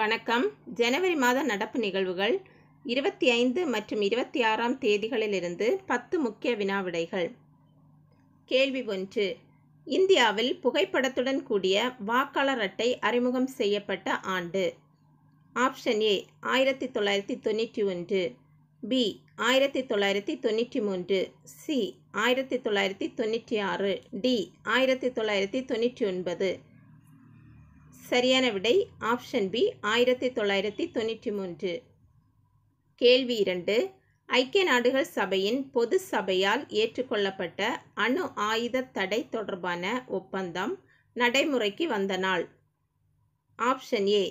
வணக்கம் ஜனவரி மாத நடப்பு நிகழ்வுகள் இருபத்தி ஐந்து மற்றும் இருபத்தி ஆறாம் தேதிகளிலிருந்து பத்து முக்கிய வினாவிடைகள் கேள்வி ஒன்று இந்தியாவில் புகைப்படத்துடன் கூடிய வாக்காளர் அட்டை அறிமுகம் செய்யப்பட்ட ஆண்டு ஆப்ஷன் ஏ ஆயிரத்தி தொள்ளாயிரத்தி தொண்ணூற்றி ஒன்று பி ஆயிரத்தி தொள்ளாயிரத்தி தொண்ணூற்றி மூன்று சி ஆயிரத்தி தொள்ளாயிரத்தி தொண்ணூற்றி ஆறு டி ஆயிரத்தி தொள்ளாயிரத்தி தொண்ணூற்றி ஒன்பது சரியான விடை ஆப்ஷன் பி ஆயிரத்தி தொள்ளாயிரத்தி தொண்ணூற்றி மூன்று கேள்வி இரண்டு ஐக்கிய நாடுகள் சபையின் பொது சபையால் ஏற்றுக்கொள்ளப்பட்ட அணு ஆயுத தடை தொடர்பான ஒப்பந்தம் நடைமுறைக்கு வந்த நாள் ஆப்ஷன் ஏ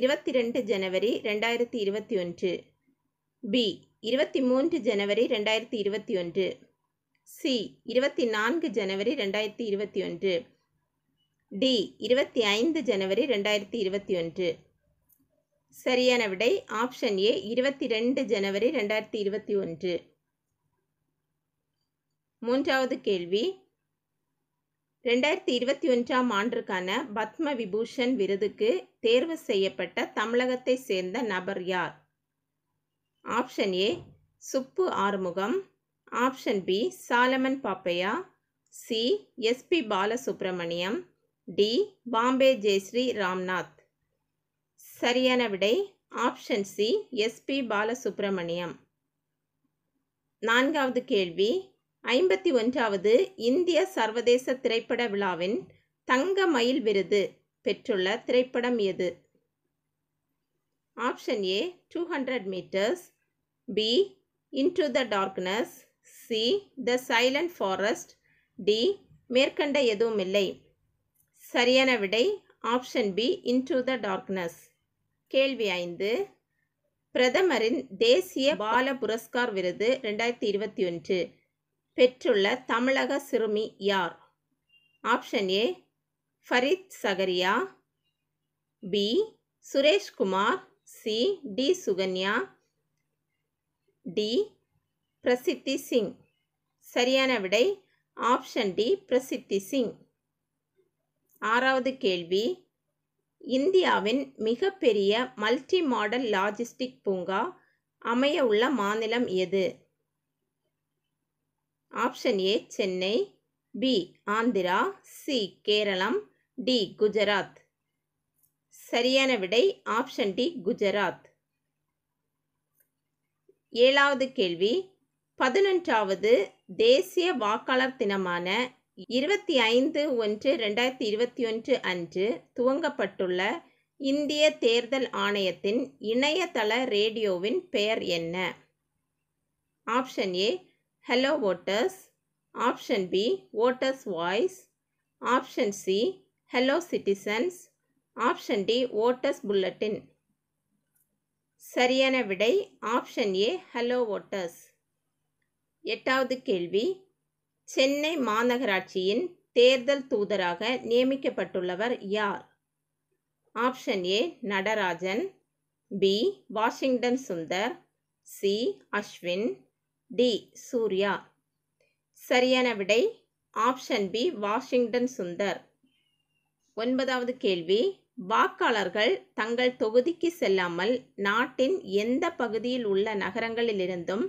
இருபத்தி ரெண்டு ஜனவரி ரெண்டாயிரத்தி இருபத்தி ஒன்று பி இருபத்தி மூன்று ஜனவரி ரெண்டாயிரத்தி இருபத்தி ஒன்று சி இருபத்தி நான்கு ஜனவரி ரெண்டாயிரத்தி இருபத்தி ஒன்று டி இருபத்தி ஐந்து ஜனவரி ரெண்டாயிரத்தி இருபத்தி ஒன்று சரியான விடை ஆப்ஷன் ஏ இருபத்தி ரெண்டு ஜனவரி ரெண்டாயிரத்தி இருபத்தி ஒன்று மூன்றாவது கேள்வி ரெண்டாயிரத்தி இருபத்தி ஒன்றாம் ஆண்டுக்கான பத்ம விபூஷன் விருதுக்கு தேர்வு செய்யப்பட்ட தமிழகத்தை சேர்ந்த நபர் யார் option A Subbu Arumugam option B Solomon Pappaiah C SP Balasubrahmanyam D Bombay Jayashri Ramnath சரியான விடை ஆப்ஷன் சி எஸ்பி பாலசுப்ரமணியம் நான்காவது கேள்வி ஐம்பத்தி ஒன்றாவது இந்திய சர்வதேச திரைப்பட விழாவின் தங்க மயில் விருது பெற்றுள்ள திரைப்படம் எது option A two hundred metres B into the darkness C the silent forest D மேற்கண்ட எதுவும் இல்லை சரியான விடை option B into the darkness கேள்வி ஐந்து பிரதமரின் தேசிய பால புரஸ்கார் விருது ரெண்டாயிரத்தி இருபத்தி ஒன்று பெற்றுள்ள தமிழக சிறுமி யார் option A Farid Zakaria B Sureshkumar C D Sukanya D Prasiddhi Singh சரியான விடை ஆப்ஷன் டி பிரசித்தி சிங் ஆறாவது கேள்வி இந்தியாவின் மிகப்பெரிய மல்டி மாடல் லாஜிஸ்டிக் பூங்கா அமைய உள்ள மாநிலம் எது option A Chennai B Andhra C Keralam D Gujarat சரியான விடை ஆப்ஷன் டி குஜராத் ஏழாவது கேள்வி பதினொன்றாவது தேசிய வாக்காளர் தினமான இருபத்தி ஐந்து ஒன்று ரெண்டாயிரத்தி இருபத்தி ஒன்று அன்று துவங்கப்பட்டுள்ள இந்திய தேர்தல் ஆணையத்தின் இணையதள ரேடியோவின் பெயர் என்ன option A hello voters option B voters voice option C hello citizens option D voters bulletin சரியான விடை ஆப்ஷன் ஏ ஹலோ ஓட்டர்ஸ் எட்டாவது கேள்வி சென்னை மாநகராட்சியின் தேர்தல் தூதராக நியமிக்கப்பட்டுள்ளவர் யார் option A Natarajan B Washington Sundar C Ashwin D Suriya சரியான விடை ஆப்ஷன் பி வாஷிங்டன் சுந்தர் ஒன்பதாவது கேள்வி வாக்காளர்கள் தங்கள் தொகுதிக்கு செல்லாமல் நாட்டின் எந்த பகுதியில் உள்ள நகரங்களிலிருந்தும்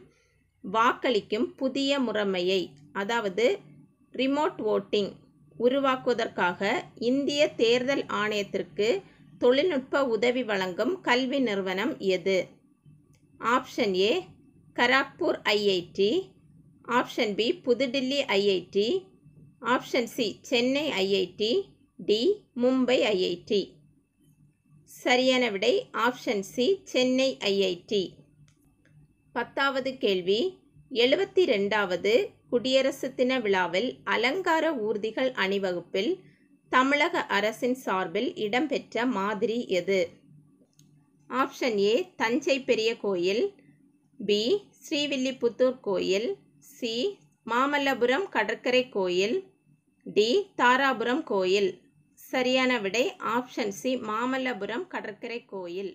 வாக்களிக்கும் புதிய முறைமையை அதாவது ரிமோட் ஓட்டிங் உருவாக்குவதற்காக இந்திய தேர்தல் ஆணையத்திற்கு தொழில்நுட்ப உதவி வழங்கும் கல்வி நிறுவனம் எது option A Kharagpur IIT option B புதுடில்லி IIT option C Chennai IIT D Mumbai IIT சரியான விடை ஆப்ஷன் சி சென்னை ஐஐடி பத்தாவது கேள்வி எழுபத்தி ரெண்டாவது குடியரசு தின விழாவில் அலங்கார ஊர்திகள் அணிவகுப்பில் தமிழக அரசின் சார்பில் இடம்பெற்ற மாதிரி எது ஆப்ஷன் ஏ தஞ்சை பெரிய கோயில் பி ஸ்ரீவில்லிபுத்தூர் கோயில் சி மாமல்லபுரம் கடற்கரை கோயில் டி தாராபுரம் கோயில் சரியான விடை ஆப்ஷன் சி மாமல்லபுரம் கடற்கரை கோயில்